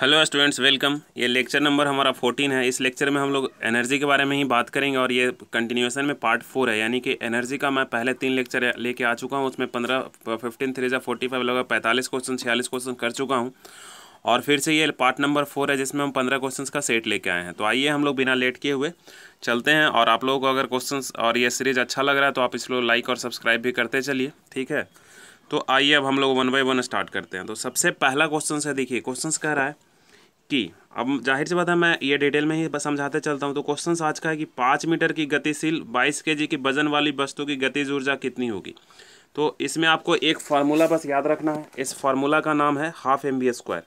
Hello students welcome ये lecture number हमारा fourteen है इस लेक्चर में हम लोग एनर्जी के बारे में ही बात करेंगे और ये कंटिन्यूएशन में पार्ट फोर है यानी कि एनर्जी का मैं पहले तीन लेक्चर लेके आ चुका हूँ उसमें पंद्रह फिफ्टीन थ्री या फोर्टी फाइव लगभग पैंतालीस क्वेश्चन छियालीस क्वेश्चन कर चुका हूँ और फिर से ये पार्ट नंबर फोर है जिसमें हम पंद्रह क्वेश्चन का सेट लेके आए हैं तो आइए हम लोग बिना लेट किए हुए चलते हैं और आप लोगों को अगर क्वेश्चन और ये सीरीज अच्छा लग रहा है तो आप इसलो लाइक और सब्सक्राइब भी करते चलिए ठीक है तो आइए अब हम लोग वन बाई वन स्टार्ट करते हैं तो सबसे पहला क्वेश्चन है देखिए क्वेश्चन कह रहा है कि अब जाहिर सी बात है मैं ये डिटेल में ही बस समझाते चलता हूँ तो क्वेश्चन आज का है कि पाँच मीटर की गतिशील बाईस के जी की वजन वाली वस्तु की गतिज ऊर्जा कितनी होगी तो इसमें आपको एक फार्मूला बस याद रखना है इस फार्मूला का नाम है हाफ एम बी स्क्वायर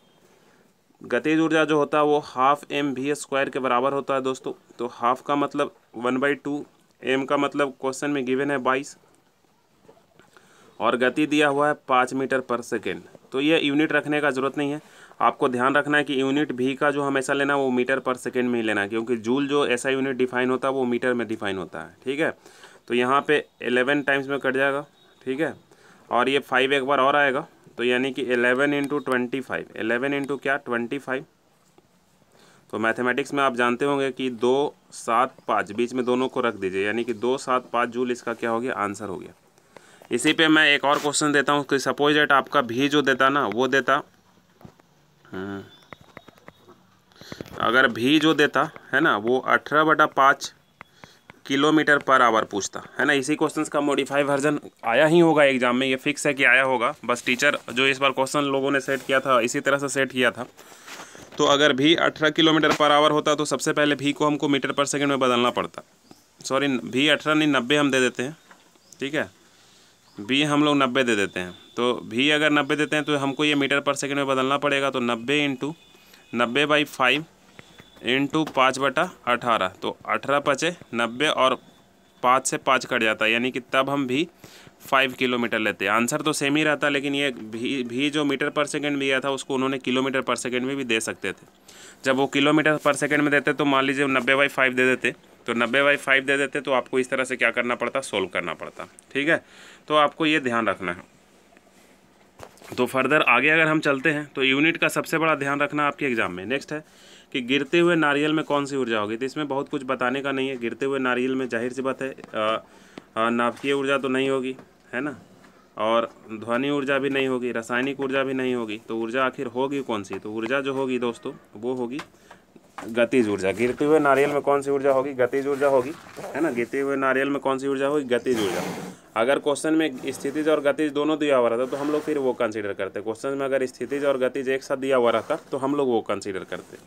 गतिज ऊर्जा जो होता है वो हाफ एम बी स्क्वायर के बराबर होता है दोस्तों तो हाफ का मतलब वन बाई टू एम का मतलब क्वेश्चन में गिवन है बाईस और गति दिया हुआ है पाँच मीटर पर सेकेंड तो ये यूनिट रखने का ज़रूरत नहीं है आपको ध्यान रखना है कि यूनिट भी का जो हमेशा लेना वो मीटर पर सेकेंड में ही लेना क्योंकि जूल जो ऐसा यूनिट डिफाइन होता है वो मीटर में डिफाइन होता है ठीक है तो यहाँ पे एलेवन टाइम्स में कट जाएगा ठीक है और ये फाइव एक बार और आएगा तो यानी कि eleven into twenty five eleven into क्या ट्वेंटी फाइव तो मैथमेटिक्स में आप जानते होंगे कि दो सात पाँच बीच में दोनों को रख दीजिए यानी कि दो सात पाँच जूल इसका क्या हो गया आंसर हो गया इसी पे मैं एक और क्वेश्चन देता हूँ कि सपोज डेट आपका भी जो देता ना वो देता हाँ। अगर भी जो देता है ना वो अठारह बटा पाँच किलोमीटर पर आवर पूछता है ना इसी क्वेश्चन का मॉडिफाई वर्जन आया ही होगा एग्जाम में ये फिक्स है कि आया होगा बस टीचर जो इस बार क्वेश्चन लोगों ने सेट किया था इसी तरह से सेट किया था तो अगर भी अठारह किलोमीटर पर आवर होता तो सबसे पहले भी को हमको मीटर पर सेकेंड में बदलना पड़ता सॉरी भी अठारह नहीं नब्बे हम दे देते हैं ठीक है बी हम लोग नब्बे दे देते हैं तो भी अगर नब्बे देते हैं तो हमको ये मीटर पर सेकेंड में बदलना पड़ेगा तो नब्बे इंटू नब्बे बाई फाइव इंटू पाँच बटा अठारह तो अठारह पचे नब्बे और पाँच से पाँच कट जाता है यानी कि तब हम भी फाइव किलोमीटर लेते हैं आंसर तो सेम ही रहता लेकिन ये भी भी जो मीटर पर सेकेंड दिया था उसको उन्होंने किलोमीटर पर सेकेंड में भी दे सकते थे जब वो किलोमीटर पर सेकेंड में देते तो मान लीजिए नब्बे बाई फाइव दे देते तो नब्बे बाई फाइव दे देते तो आपको इस तरह से क्या करना पड़ता सोल्व करना पड़ता ठीक है तो आपको ये ध्यान रखना है तो फर्दर आगे अगर हम चलते हैं तो यूनिट का सबसे बड़ा ध्यान रखना आपके एग्ज़ाम में नेक्स्ट है कि गिरते हुए नारियल में कौन सी ऊर्जा होगी तो इसमें बहुत कुछ बताने का नहीं है गिरते हुए नारियल में जाहिर सी बात है नाभिकीय ऊर्जा तो नहीं होगी है ना और ध्वनि ऊर्जा भी नहीं होगी रासायनिक ऊर्जा भी नहीं होगी तो ऊर्जा आखिर होगी कौन सी तो ऊर्जा जो होगी दोस्तों वो होगी गतिज ऊर्जा गिरते हुए नारियल में कौन सी ऊर्जा होगी गतिज ऊर्जा होगी है ना गिरते हुए नारियल में कौन सी ऊर्जा होगी गतिज ऊर्जा अगर क्वेश्चन में स्थितिज और गतिज दोनों दिया हुआ रहता तो हम लोग फिर वो कंसिडर करते क्वेश्चन में अगर स्थितिज और गतिज एक साथ दिया हुआ रहता तो हम लोग वो कंसिडर करते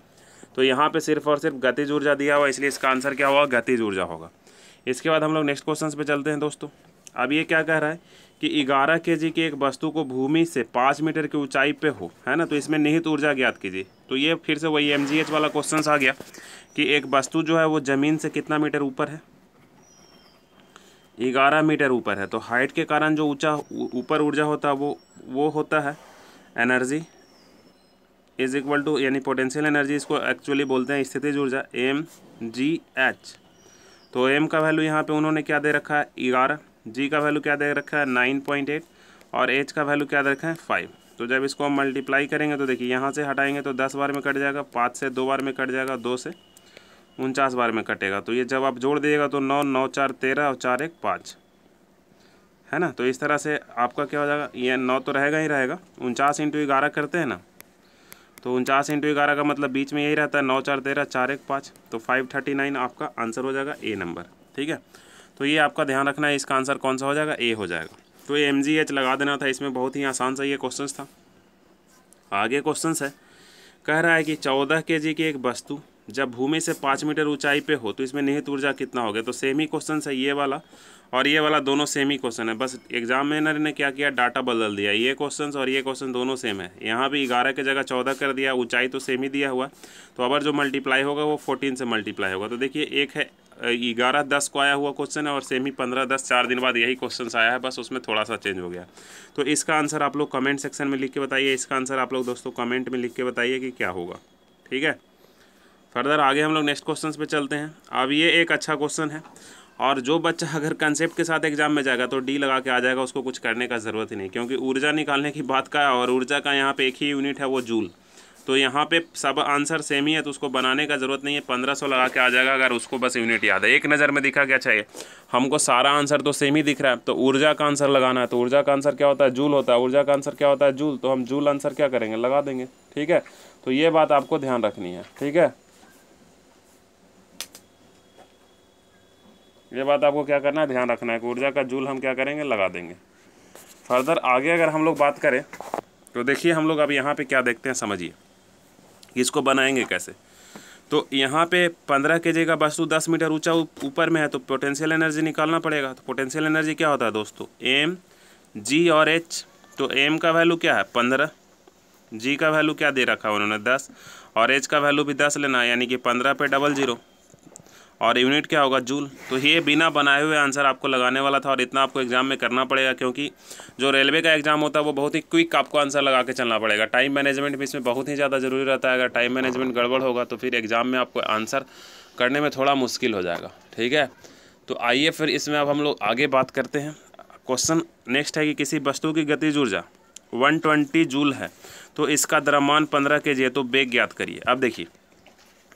तो यहाँ पे सिर्फ और सिर्फ गतिज ऊर्जा दिया हुआ इसलिए इसका आंसर क्या होगा गतिज ऊर्जा होगा इसके बाद हम लोग नेक्स्ट क्वेश्चन पर चलते हैं दोस्तों अब ये क्या कह रहा है कि ग्यारह के जी की एक वस्तु को भूमि से पाँच मीटर की ऊंचाई पर हो है ना तो इसमें निहित ऊर्जा ज्ञात कीजिए तो ये फिर से वही एम वाला क्वेश्चन आ गया कि एक वस्तु जो है वो ज़मीन से कितना मीटर ऊपर है ग्यारह मीटर ऊपर है तो हाइट के कारण जो ऊंचा ऊपर ऊर्जा होता है वो वो होता है एनर्जी इज इक्वल टू यानी पोटेंशियल एनर्जी इसको एक्चुअली बोलते हैं स्थितिज ऊर्जा एम जी एच तो एम का वैल्यू यहाँ पे उन्होंने क्या दे रखा है ग्यारह जी का वैल्यू क्या दे रखा है नाइन पॉइंट एट और एच का वैल्यू क्या दे रखा है फाइव तो जब इसको हम मल्टीप्लाई करेंगे तो देखिए यहाँ से हटाएंगे तो दस बार में कट जाएगा पाँच से दो बार में कट जाएगा दो से उनचास बार में कटेगा तो ये जब आप जोड़ दिएगा तो नौ नौ चार तेरह और चार एक पाँच है ना तो इस तरह से आपका क्या हो जाएगा ये नौ तो रहेगा ही रहेगा उनचास इंटू ग्यारह करते हैं ना तो उनचास इंटू ग्यारह का मतलब बीच में यही रहता है नौ चार तेरह चार एक पाँच तो फाइव थर्टी नाइन आपका आंसर हो जाएगा ए नंबर ठीक है तो ये आपका ध्यान रखना है इसका आंसर कौन सा हो जाएगा ए हो जाएगा तो ये एम जी एच लगा देना था इसमें बहुत ही आसान सा ये क्वेश्चन था आगे क्वेश्चन है कह रहा है कि चौदह के जी की एक वस्तु जब भूमि से पाँच मीटर ऊंचाई पे हो तो इसमें निहित ऊर्जा कितना हो गया तो सेम ही क्वेश्चन है ये वाला और ये वाला दोनों सेम ही क्वेश्चन है बस एग्जामिनर ने क्या किया डाटा बदल दिया ये क्वेश्चन और ये क्वेश्चन दोनों सेम है यहाँ भी ग्यारह की जगह चौदह कर दिया ऊंचाई तो सेम ही दिया हुआ तो अबर जो मल्टीप्लाई होगा वो फोर्टीन से मल्टीप्लाई होगा तो देखिए एक है ग्यारह दस को आया हुआ क्वेश्चन है और सेम ही पंद्रह दस चार दिन बाद यही क्वेश्चन आया है बस उसमें थोड़ा सा चेंज हो गया तो इसका आंसर आप लोग कमेंट सेक्शन में लिख के बताइए इसका आंसर आप लोग दोस्तों कमेंट में लिख के बताइए कि क्या होगा ठीक है फर्दर आगे हम लोग नेक्स्ट क्वेश्चन पे चलते हैं अब ये एक अच्छा क्वेश्चन है और जो बच्चा अगर कंसेप्ट के साथ एग्जाम में जाएगा तो डी लगा के आ जाएगा उसको कुछ करने का ज़रूरत ही नहीं क्योंकि ऊर्जा निकालने की बात का है और ऊर्जा का यहाँ पे एक ही यूनिट है वो जूल तो यहाँ पे सब आंसर सेम ही है तो उसको बनाने का ज़रूरत नहीं है पंद्रह सौ लगा के आ जाएगा अगर उसको बस यूनिट याद है एक नज़र में दिखा क्या अच्छा चाहिए हमको सारा आंसर तो सेम ही दिख रहा है तो ऊर्जा का आंसर लगाना है तो ऊर्जा का आंसर क्या होता है जूल होता है ऊर्जा का आंसर क्या होता है जूल तो हम जूल आंसर क्या करेंगे लगा देंगे ठीक है तो ये बात आपको ध्यान रखनी है ठीक है ये बात आपको क्या करना है ध्यान रखना है कि ऊर्जा का जूल हम क्या करेंगे लगा देंगे फर्दर आगे अगर हम लोग बात करें तो देखिए हम लोग अब यहाँ पे क्या देखते हैं समझिए इसको बनाएंगे कैसे तो यहाँ पे 15 के जी का वस्तु 10 मीटर ऊंचा ऊपर में है तो पोटेंशियल एनर्जी निकालना पड़ेगा तो पोटेंशियल एनर्जी क्या होता है दोस्तों एम जी और एच तो एम का वैल्यू क्या है पंद्रह जी का वैल्यू क्या दे रखा है उन्होंने दस और एच का वैल्यू भी दस लेना है यानी कि पंद्रह पे डबल जीरो और यूनिट क्या होगा जूल तो ये बिना बनाए हुए आंसर आपको लगाने वाला था और इतना आपको एग्ज़ाम में करना पड़ेगा क्योंकि जो रेलवे का एग्ज़ाम होता है वो बहुत ही क्विक आपको आंसर लगा के चलना पड़ेगा टाइम मैनेजमेंट भी इसमें बहुत ही ज़्यादा ज़रूरी रहता है अगर टाइम मैनेजमेंट गड़बड़ होगा तो फिर एग्ज़ाम में आपको आंसर करने में थोड़ा मुश्किल हो जाएगा ठीक है तो आइए फिर इसमें अब हम लोग आगे बात करते हैं क्वेश्चन नेक्स्ट है कि किसी वस्तु की गतिज ऊर्जा 120 जूल है तो इसका द्रव्यमान 15 के जी है तो बेग ज्ञात करिए अब देखिए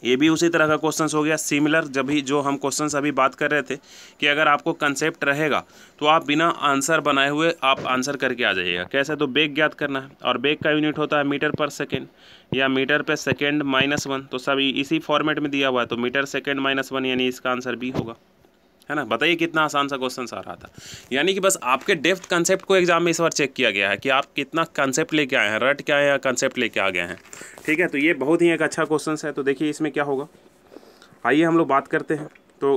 ये भी उसी तरह का क्वेश्चन हो गया सिमिलर जब ही जो हम क्वेश्चन अभी बात कर रहे थे कि अगर आपको कंसेप्ट रहेगा तो आप बिना आंसर बनाए हुए आप आंसर करके आ जाइएगा कैसे तो बेग ज्ञात करना है और बेग का यूनिट होता है मीटर पर सेकेंड या मीटर पर सेकेंड माइनस वन तो सभी इसी फॉर्मेट में दिया हुआ है तो मीटर सेकेंड माइनस वन यानी इसका आंसर भी होगा है ना बताइए कितना आसान सा क्वेश्चन आ रहा था यानी कि बस आपके डेफ्थ कंसेप्ट को एग्जाम में इस बार चेक किया गया है कि आप कितना कंसेप्ट लेके आए हैं रट क्या आए हैं कंसेप्ट लेके आ गए हैं ठीक है तो ये बहुत ही एक अच्छा क्वेश्चन है तो देखिए इसमें क्या होगा आइए हम लोग बात करते हैं तो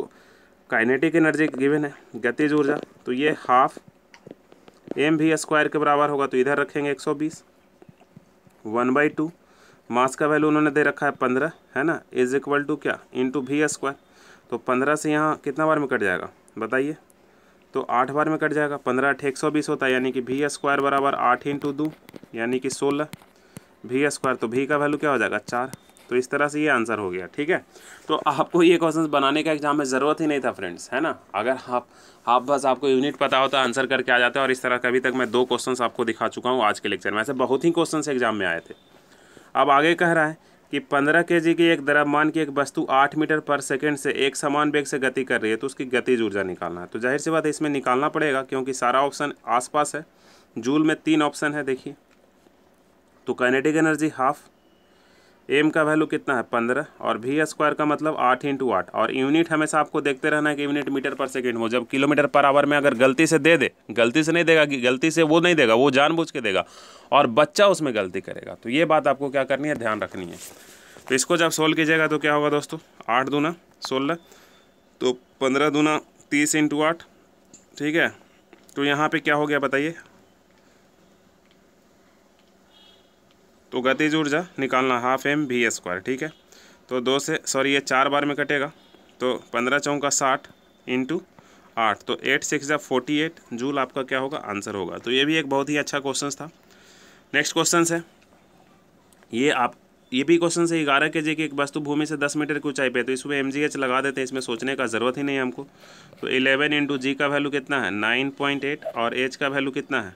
काइनेटिक एनर्जी गिवन है गतिज ऊर्जा तो ये हाफ एम भी स्क्वायर के बराबर होगा तो इधर रखेंगे एक सौ बीस वन बाई टू मास का वैल्यू उन्होंने दे रखा है पंद्रह है ना इज इक्वल टू क्या इंटू भी स्क्वायर तो पंद्रह से यहाँ कितना बार में कट जाएगा बताइए तो आठ बार में कट जाएगा पंद्रह अठे एक सौ बीस होता है यानी कि भी स्क्वायर बराबर आठ इंटू दो यानी कि सोलह भी स्क्वायर तो भी का वैल्यू क्या हो जाएगा चार तो इस तरह से ये आंसर हो गया ठीक है तो आपको ये क्वेश्चन बनाने का एग्जाम में ज़रूरत ही नहीं था फ्रेंड्स है ना अगर आप आप बस आपको यूनिट पता होता तो आंसर करके आ जाते और इस तरह का अभी तक मैं दो क्वेश्चन आपको दिखा चुका हूँ आज के लेक्चर में ऐसे बहुत ही क्वेश्चन एग्जाम में आए थे अब आगे कह रहा है कि 15 केजी की एक द्रव्यमान की एक वस्तु 8 मीटर पर सेकंड से एक समान वेग से गति कर रही है तो उसकी गतिज ऊर्जा निकालना है तो जाहिर सी बात है इसमें निकालना पड़ेगा क्योंकि सारा ऑप्शन आसपास है जूल में तीन ऑप्शन है देखिए तो कैनेटिक एनर्जी हाफ एम का वैल्यू कितना है पंद्रह और वी स्क्वायर का मतलब आठ इंटू आठ और यूनिट हमेशा आपको देखते रहना है कि यूनिट मीटर पर सेकेंड हो जब किलोमीटर पर आवर में अगर गलती से दे दे गलती से नहीं देगा कि गलती से वो नहीं देगा वो जानबूझ के देगा और बच्चा उसमें गलती करेगा तो ये बात आपको क्या करनी है ध्यान रखनी है तो इसको जब सोल्व कीजिएगा तो क्या होगा दोस्तों आठ दूना सोलह तो पंद्रह दूना तीस इंटू आठ ठीक है तो यहाँ पर क्या हो गया बताइए तो गतिज ऊर्जा निकालना हाफ एम भी स्क्वायर ठीक है तो दो से सॉरी ये चार बार में कटेगा तो पंद्रह का साठ इंटू आठ तो एट सिक्स या फोर्टी एट जूल आपका क्या होगा आंसर होगा तो ये भी एक बहुत ही अच्छा क्वेश्चन था नेक्स्ट क्वेश्चन है ये आप ये भी क्वेश्चन है ग्यारह के जी की एक वस्तु भूमि से दस मीटर की ऊंचाई पे तो इसमें एम जी एच लगा देते हैं इसमें सोचने का ज़रूरत ही नहीं है हमको तो इलेवन इंटू जी का वैल्यू कितना है नाइन पॉइंट एट और एच का वैल्यू कितना है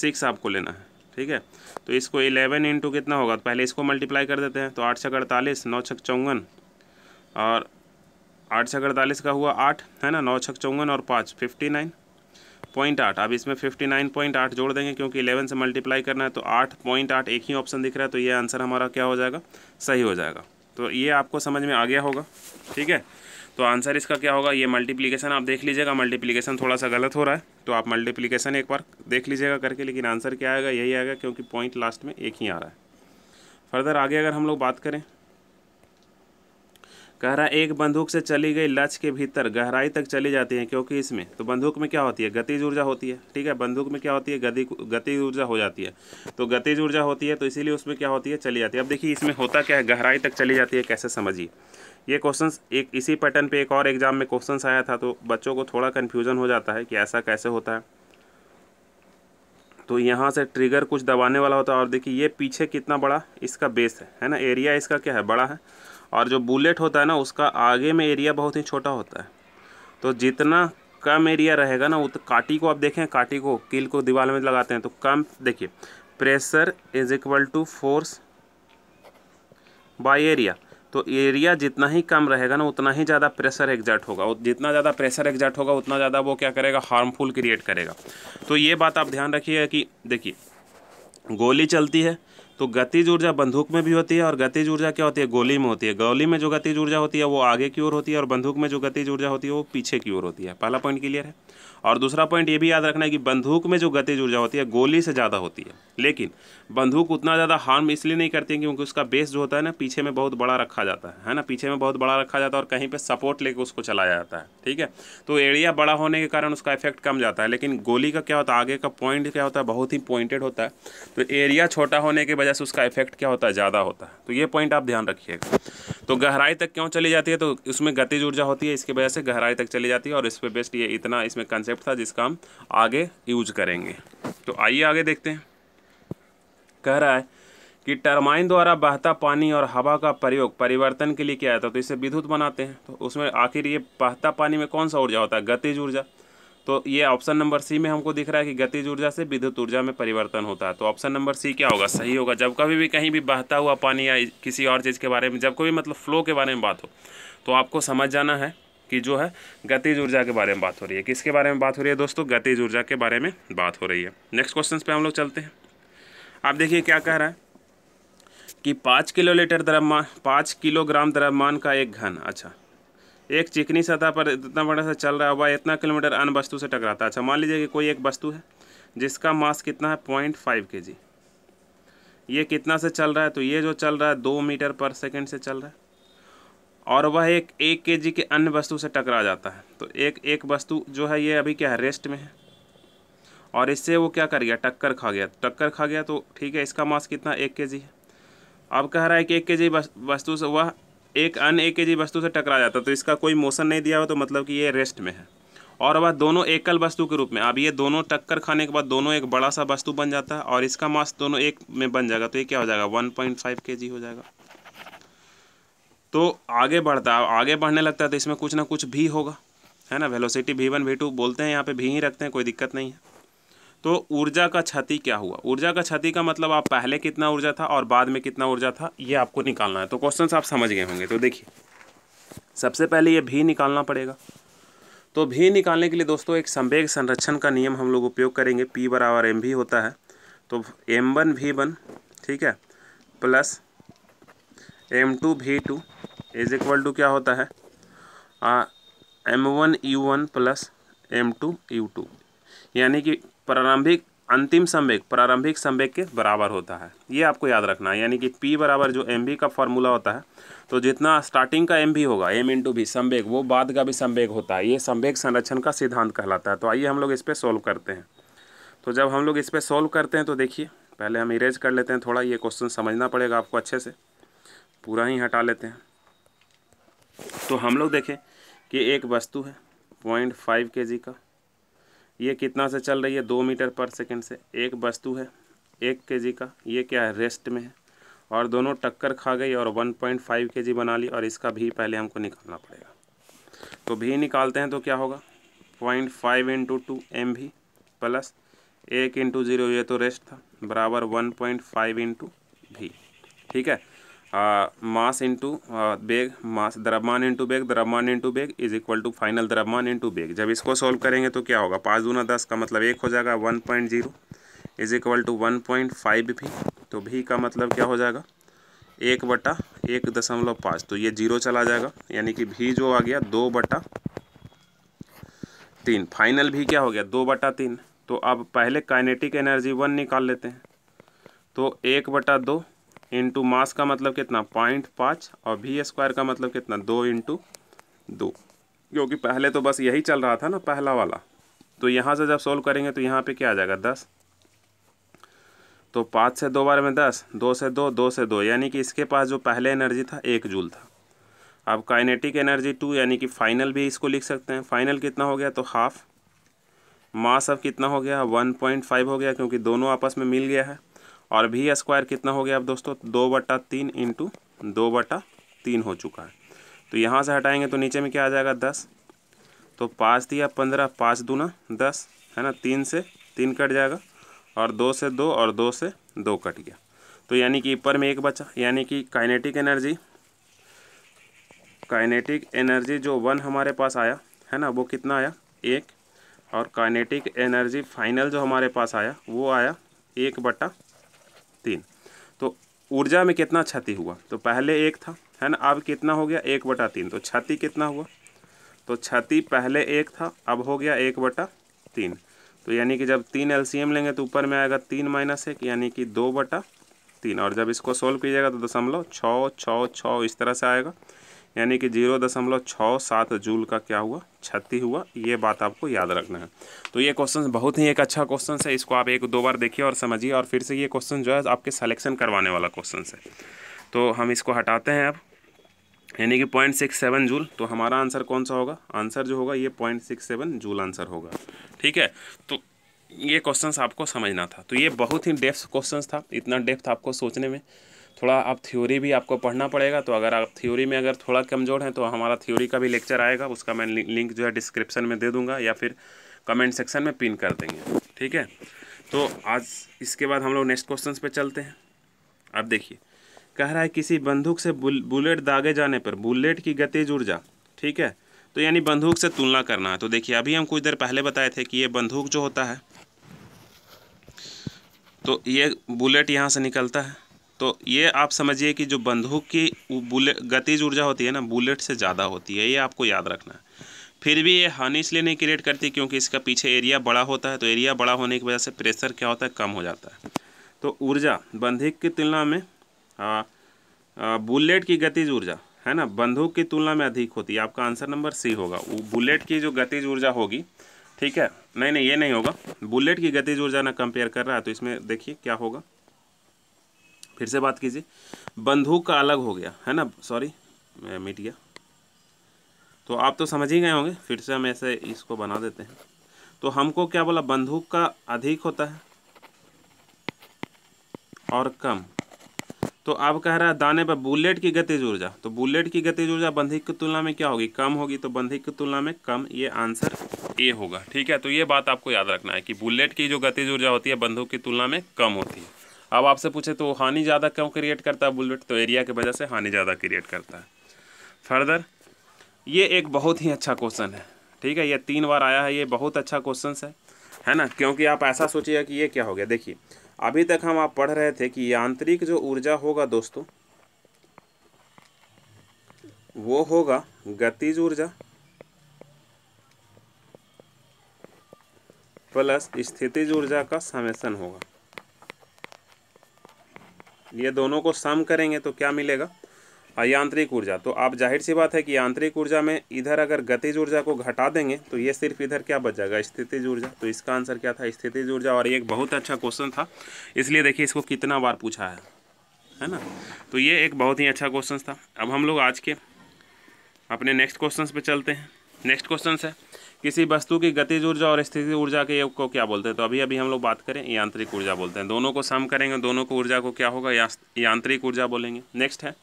सिक्स आपको लेना है ठीक है तो इसको इलेवन इंटू कितना होगा तो पहले इसको मल्टीप्लाई कर देते हैं तो आठ छः अड़तालीस नौ छक चौवन और आठ छः अड़तालीस का हुआ आठ है ना नौ छक चौवन और पाँच फिफ्टी नाइन पॉइंट आठ अब इसमें फिफ्टी नाइन पॉइंट आठ जोड़ देंगे क्योंकि इलेवन से मल्टीप्लाई करना है तो आठ पॉइंट आठ एक ही ऑप्शन दिख रहा है तो ये आंसर हमारा क्या हो जाएगा सही हो जाएगा तो ये आपको समझ में आ गया होगा ठीक है तो आंसर इसका क्या होगा ये मल्टीप्लीकेशन आप देख लीजिएगा मल्टीप्लीकेशन थोड़ा सा गलत हो रहा है तो आप मल्टीप्लीकेशन एक बार देख लीजिएगा करके लेकिन आंसर क्या आएगा यही आएगा क्योंकि पॉइंट लास्ट में एक ही आ रहा है फर्दर आगे अगर हम लोग बात करें कह रहा एक बंदूक से चली गई लच के भीतर गहराई तक चली जाती है क्योंकि इसमें तो बंदूक में क्या होती है गतिज ऊर्जा होती है ठीक है बंदूक में क्या होती है गति गतिज ऊर्जा हो जाती है तो गतिज ऊर्जा होती है तो इसीलिए उसमें क्या होती है चली जाती है अब देखिए इसमें होता क्या है गहराई तक चली जाती है कैसे समझिए ये क्वेश्चन एक इसी पैटर्न पे एक और एग्ज़ाम में क्वेश्चन आया था तो बच्चों को थोड़ा कन्फ्यूज़न हो जाता है कि ऐसा कैसे होता है तो यहाँ से ट्रिगर कुछ दबाने वाला होता है और देखिए ये पीछे कितना बड़ा इसका बेस है है ना एरिया इसका क्या है बड़ा है और जो बुलेट होता है ना उसका आगे में एरिया बहुत ही छोटा होता है तो जितना कम एरिया रहेगा ना उत काटी को आप देखें काटी को कील को दीवार में लगाते हैं तो कम देखिए pressure is equal to force by area तो एरिया जितना ही कम रहेगा ना उतना ही ज़्यादा प्रेशर एग्जर्ट होगा जितना ज़्यादा प्रेशर एग्जर्ट होगा उतना ज़्यादा वो क्या करेगा हार्मफुल क्रिएट करेगा तो ये बात आप ध्यान रखिएगा कि देखिए गोली चलती है तो गतिज ऊर्जा बंदूक में भी होती है और गतिज ऊर्जा क्या होती है गोली में होती है गोली में जो गतिज ऊर्जा होती है वो आगे की ओर होती है और बंदूक में जो गतिज ऊर्जा होती है वो पीछे की ओर होती है पहला पॉइंट क्लियर है और दूसरा पॉइंट ये भी याद रखना है कि बंदूक में जो गतिज ऊर्जा होती है गोली से ज़्यादा होती है लेकिन बंदूक उतना ज़्यादा हार्म इसलिए नहीं करती है क्योंकि उसका बेस जो होता है ना पीछे में बहुत बड़ा रखा जाता है है ना पीछे में बहुत बड़ा रखा जाता है और कहीं पर सपोर्ट लेकर उसको चलाया जाता है ठीक है तो एरिया बड़ा होने के कारण उसका इफेक्ट कम जाता है लेकिन गोली का क्या होता है आगे का पॉइंट क्या होता है बहुत ही पॉइंटेड होता है तो एरिया छोटा होने के बजाय वजह से उसका इफेक्ट क्या होता है ज़्यादा होता है तो ये पॉइंट आप ध्यान रखिएगा तो गहराई तक क्यों चली जाती है तो उसमें गतिज ऊर्जा होती है इसकी वजह से गहराई तक चली जाती है और इस पर बेस्ट ये इतना इसमें कंसेप्ट था जिसका हम आगे यूज करेंगे तो आइए आगे देखते हैं कह रहा है कि टर्माइन द्वारा बहता पानी और हवा का प्रयोग परिवर्तन के लिए किया जाता है तो इसे विद्युत बनाते हैं तो उसमें आखिर ये बहता पानी में कौन सा ऊर्जा होता है गतिज ऊर्जा तो ये ऑप्शन नंबर सी में हमको दिख रहा है कि गतिज ऊर्जा से विद्युत ऊर्जा में परिवर्तन होता है तो ऑप्शन नंबर सी क्या होगा सही होगा जब कभी भी कहीं भी बहता हुआ पानी या किसी और चीज़ के बारे में जब कभी मतलब फ्लो के बारे में बात हो तो आपको समझ जाना है कि जो है गतिज ऊर्जा के बारे में बात हो रही है किसके बारे में बात हो रही है दोस्तों गतिज ऊर्जा के बारे में बात हो रही है नेक्स्ट क्वेश्चन पर हम लोग चलते हैं आप देखिए क्या कह रहा है कि पाँच किलोलीटर द्रव्यमान पाँच किलोग्राम द्रव्यमान का एक घन अच्छा एक चिकनी सतह पर इतना बड़ा सा चल रहा है वह इतना किलोमीटर अन्य वस्तु से टकराता है अच्छा मान लीजिए कि कोई एक वस्तु है जिसका मास कितना है पॉइंट फाइव के जी ये कितना से चल रहा है तो ये जो चल रहा है दो मीटर पर सेकेंड से चल रहा है और वह एक एक के जी के अन्य वस्तु से टकरा जाता है तो एक एक वस्तु जो है ये अभी क्या है रेस्ट में है और इससे वो क्या कर गया टक्कर खा गया टक्कर खा गया तो ठीक है इसका मास कितना एक के जी है अब कह रहा है कि एक के जी वस्तु से वह एक अन एक वस्तु से टकरा जाता है तो इसका कोई मोशन नहीं दिया हुआ तो मतलब कि ये रेस्ट में है और अब दोनों एकल वस्तु के रूप में अब ये दोनों टक्कर खाने के बाद दोनों एक बड़ा सा वस्तु बन जाता है और इसका मास दोनों एक में बन जाएगा तो ये क्या हो जाएगा वन पॉइंट फाइव के जी हो जाएगा तो आगे बढ़ता है आगे बढ़ने लगता है तो इसमें कुछ ना कुछ भी होगा है ना वेलोसिटी भी वन भी टू बोलते हैं यहाँ पर भी ही रखते हैं कोई दिक्कत नहीं है तो ऊर्जा का क्षति क्या हुआ ऊर्जा का क्षति का मतलब आप पहले कितना ऊर्जा था और बाद में कितना ऊर्जा था ये आपको निकालना है तो क्वेश्चन आप समझ गए होंगे तो देखिए सबसे पहले ये भी निकालना पड़ेगा तो भी निकालने के लिए दोस्तों एक संवेग संरक्षण का नियम हम लोग उपयोग करेंगे पी बराबर एम भी होता है तो एम वन भी वन ठीक है plus M two V two is equal to क्या होता है M one U one plus M two U two यानी कि प्रारंभिक अंतिम संवेग प्रारंभिक संवेग के बराबर होता है ये आपको याद रखना है यानी कि P बराबर जो एम का फॉर्मूला होता है तो जितना स्टार्टिंग का एम होगा एम इंटू भी संवेग वो बाद का भी संवेग होता है ये संवेग संरक्षण का सिद्धांत कहलाता है तो आइए हम लोग इस पर सॉल्व करते हैं तो जब हम लोग इस पर सॉल्व करते हैं तो देखिए पहले हम इरेज कर लेते हैं थोड़ा ये क्वेश्चन समझना पड़ेगा आपको अच्छे से पूरा ही हटा लेते हैं तो हम लोग देखें कि एक वस्तु है पॉइंट फाइव के जी का ये कितना से चल रही है दो मीटर पर सेकेंड से एक वस्तु है एक के जी का ये क्या है रेस्ट में है और दोनों टक्कर खा गई और 1.5 के जी बना ली और इसका भी पहले हमको निकालना पड़ेगा तो भी निकालते हैं तो क्या होगा point five into two M V plus एक इंटू ज़ीरो ये तो रेस्ट था बराबर वन पॉइंट फाइव इंटू भी ठीक है मास इंटू बेग मास द्रव्यमान इंटू बेग द्रव्यमान into bag is equal to final द्रव्यमान इंटू बेग जब इसको सॉल्व करेंगे तो क्या होगा पाँच दूना दस का मतलब एक हो जाएगा one point zero is equal to one point five V तो भी का मतलब क्या हो जाएगा एक बटा एक दशमलव पाँच तो ये जीरो चला जाएगा यानी कि भी जो आ गया दो बटा तीन फाइनल भी क्या हो गया दो बटा तीन तो अब पहले काइनेटिक एनर्जी वन निकाल लेते हैं तो एक बटा दो इंटू मास का मतलब कितना पॉइंट पाँच और भी स्क्वायर का मतलब कितना दो इंटू दो क्योंकि पहले तो बस यही चल रहा था ना पहला वाला तो यहाँ से जब सोल्व करेंगे तो यहाँ पे क्या आ जाएगा दस तो पाँच से दो बार में दस दो से दो दो से दो यानी कि इसके पास जो पहले एनर्जी था एक जूल था अब काइनेटिक एनर्जी टू यानी कि फाइनल भी इसको लिख सकते हैं फाइनल कितना हो गया तो हाफ मास अब कितना हो गया वन पॉइंट फाइव हो गया क्योंकि दोनों आपस में मिल गया है और भी स्क्वायर कितना हो गया अब दोस्तों दो बटा तीन इंटू दो बटा तीन हो चुका है तो यहाँ से हटाएंगे तो नीचे में क्या आ जाएगा दस तो पाँच दिया पंद्रह पाँच दूना दस है ना तीन से तीन कट जाएगा और दो से दो और दो से दो कट गया तो यानी कि ऊपर में एक बचा यानी कि काइनेटिक एनर्जी काइनेटिक एनर्जी जो वन हमारे पास आया है ना वो कितना आया एक और काइनेटिक एनर्जी फाइनल जो हमारे पास आया वो आया एक बटा तीन तो ऊर्जा में कितना क्षति हुआ तो पहले एक था है ना अब कितना हो गया एक बटा तीन तो क्षति कितना हुआ तो क्षति पहले एक था अब हो गया एक बटा तीन तो यानी कि जब तीन एल लेंगे तो ऊपर में आएगा तीन माइनस एक यानी कि दो बटा तीन और जब इसको सोल्व कीजिएगा तो दशमलव छः छः छः इस तरह से आएगा यानी कि जीरो दशमलव छः सात जूल का क्या हुआ क्षति हुआ ये बात आपको याद रखना है तो ये क्वेश्चन बहुत ही एक अच्छा क्वेश्चन है इसको आप एक दो बार देखिए और समझिए और फिर से ये क्वेश्चन जो है आपके सलेक्शन करवाने वाला क्वेश्चन है तो हम इसको हटाते हैं अब यानी कि पॉइंट सिक्स सेवन जूल तो हमारा आंसर कौन सा होगा आंसर जो होगा ये point six seven joule answer होगा ठीक है तो ये क्वेश्चंस आपको समझना था तो ये बहुत ही डेप्थ क्वेश्चंस था इतना डेप्थ आपको सोचने में थोड़ा आप थ्योरी भी आपको पढ़ना पड़ेगा तो अगर आप थ्योरी में अगर थोड़ा कमज़ोर हैं तो हमारा थ्योरी का भी लेक्चर आएगा उसका मैं लिंक जो है डिस्क्रिप्शन में दे दूँगा या फिर कमेंट सेक्शन में पिन कर देंगे ठीक है तो आज इसके बाद हम लोग नेक्स्ट क्वेश्चन पर चलते हैं अब देखिए कह रहा है किसी बंदूक से बुलेट दागे जाने पर बुलेट की गति जुड़ जा ठीक है तो यानी बंदूक से तुलना करना है तो देखिए अभी हम कुछ देर पहले बताए थे कि ये बंदूक जो होता है तो ये बुलेट यहाँ से निकलता है तो ये आप समझिए कि जो बंदूक की बुलेट गतिज ऊर्जा होती है ना बुलेट से ज़्यादा होती है ये आपको याद रखना है फिर भी ये हानि इसलिए नहीं क्रिएट करती क्योंकि इसका पीछे एरिया बड़ा होता है तो एरिया बड़ा होने की वजह से प्रेशर क्या होता है कम हो जाता है तो ऊर्जा बंदूक की तुलना में आ, आ, बुलेट की गतिज ऊर्जा है ना बंदूक की तुलना में अधिक होती है आपका आंसर नंबर सी होगा बुलेट की जो गतिज ऊर्जा होगी ठीक है नहीं नहीं ये नहीं होगा बुलेट की गतिज ऊर्जा ना कंपेयर कर रहा है तो इसमें देखिए क्या होगा फिर से बात कीजिए बंदूक का अलग हो गया है ना सॉरी मैं मिट गया तो आप तो समझ ही गए होंगे फिर से हम ऐसे इसको बना देते हैं तो हमको क्या बोला बंदूक का अधिक होता है और कम तो अब कह रहा है दाने पर बुलेट की गतिज ऊर्जा तो बुलेट की गतिज ऊर्जा बंधिक की तुलना में क्या होगी कम होगी तो बंधिक की तुलना में कम ये आंसर ए होगा ठीक है तो ये बात आपको याद रखना है कि बुलेट की जो गतिज ऊर्जा होती है बंदूक की तुलना में कम होती है अब आपसे पूछे तो हानि ज़्यादा क्यों क्रिएट करता है बुलेट तो एरिया की वजह से हानि ज़्यादा क्रिएट करता है फर्दर ये एक बहुत ही अच्छा क्वेश्चन है ठीक है ये तीन बार आया है ये बहुत अच्छा क्वेश्चन है है ना क्योंकि आप ऐसा सोचिएगा कि ये क्या हो गया देखिए अभी तक हम आप पढ़ रहे थे कि यांत्रिक जो ऊर्जा होगा दोस्तों वो होगा गतिज ऊर्जा प्लस स्थितिज ऊर्जा का समेसन होगा ये दोनों को सम करेंगे तो क्या मिलेगा यांत्रिक ऊर्जा तो आप जाहिर सी बात है कि यांत्रिक ऊर्जा में इधर अगर गतिज ऊर्जा को घटा देंगे तो ये सिर्फ इधर क्या बच जाएगा स्थितिज ऊर्जा तो इसका आंसर क्या था स्थितिज ऊर्जा और ये एक बहुत अच्छा क्वेश्चन था इसलिए देखिए इसको कितना बार पूछा है है ना तो ये एक बहुत ही अच्छा क्वेश्चन था अब हम लोग आज के अपने नेक्स्ट क्वेश्चन पर चलते हैं नेक्स्ट क्वेश्चन है किसी वस्तु की गतिज ऊर्जा और स्थिति ऊर्जा के योग को क्या बोलते हैं तो अभी अभी हम लोग बात करें यांत्रिक ऊर्जा बोलते हैं दोनों को सम करेंगे दोनों को ऊर्जा को क्या होगा यांत्रिक ऊर्जा बोलेंगे नेक्स्ट है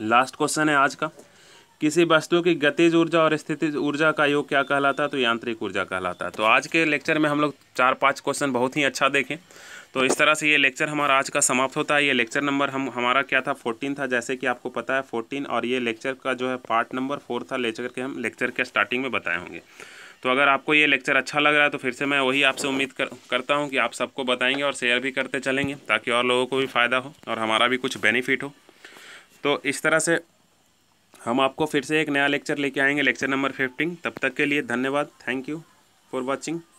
लास्ट क्वेश्चन है आज का किसी वस्तु की गतिज ऊर्जा और स्थिति ऊर्जा का योग क्या कहलाता है तो यांत्रिक ऊर्जा कहलाता है तो आज के लेक्चर में हम लोग चार पाँच क्वेश्चन बहुत ही अच्छा देखें तो इस तरह से ये लेक्चर हमारा आज का समाप्त होता है ये लेक्चर नंबर हम हमारा क्या था फोर्टीन था जैसे कि आपको पता है फोर्टीन और ये लेक्चर का जो है पार्ट नंबर फोर था लेक्चर के हम लेक्चर के स्टार्टिंग में बताए होंगे तो अगर आपको ये लेक्चर अच्छा लग रहा है तो फिर से मैं वही आपसे उम्मीद कर, करता हूँ कि आप सबको बताएंगे और शेयर भी करते चलेंगे ताकि और लोगों को भी फ़ायदा हो और हमारा भी कुछ बेनिफिट हो तो इस तरह से हम आपको फिर से एक नया लेक्चर लेके आएंगे लेक्चर नंबर फिफ्टीन तब तक के लिए धन्यवाद थैंक यू फॉर वॉचिंग